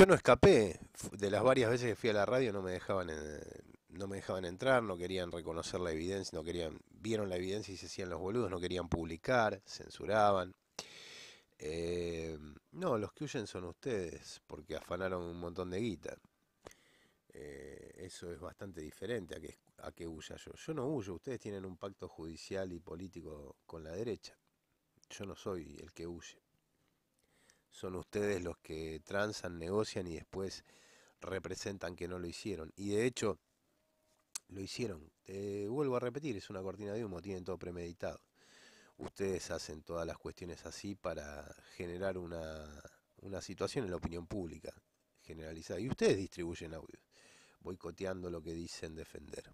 Yo no escapé, de las varias veces que fui a la radio no me dejaban no me dejaban entrar, no querían reconocer la evidencia, no querían, vieron la evidencia y se hacían los boludos, no querían publicar, censuraban. Eh, no, los que huyen son ustedes, porque afanaron un montón de guita. Eh, eso es bastante diferente a que, a que huya yo. Yo no huyo, ustedes tienen un pacto judicial y político con la derecha. Yo no soy el que huye. Son ustedes los que transan, negocian y después representan que no lo hicieron. Y de hecho, lo hicieron. Eh, vuelvo a repetir, es una cortina de humo, tienen todo premeditado. Ustedes hacen todas las cuestiones así para generar una, situación en la opinión pública generalizada. Y ustedes distribuyen audios, boicoteando lo que dicen defender.